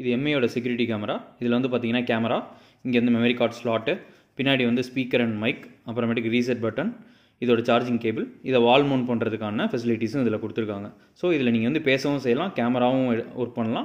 இது எம்ஐயோட security camera இதில் வந்து பார்த்தீங்கன்னா கேமரா இங்கே வந்து மெமரி கார்டு ஸ்லாட்டு பின்னாடி வந்து ஸ்பீக்கர் அண்ட் மைக் அப்புறமேட்டுக்கு ரீசெட் பட்டன் இதோட சார்ஜிங் கேபிள் இதை வால் மவுண்ட் பண்ணுறதுக்கான ஃபெசிலிட்டிஸும் இதில் கொடுத்துருக்காங்க ஸோ இதில் நீங்கள் வந்து பேசவும் செய்யலாம் கேமராவும் ஒர்க் பண்ணலாம்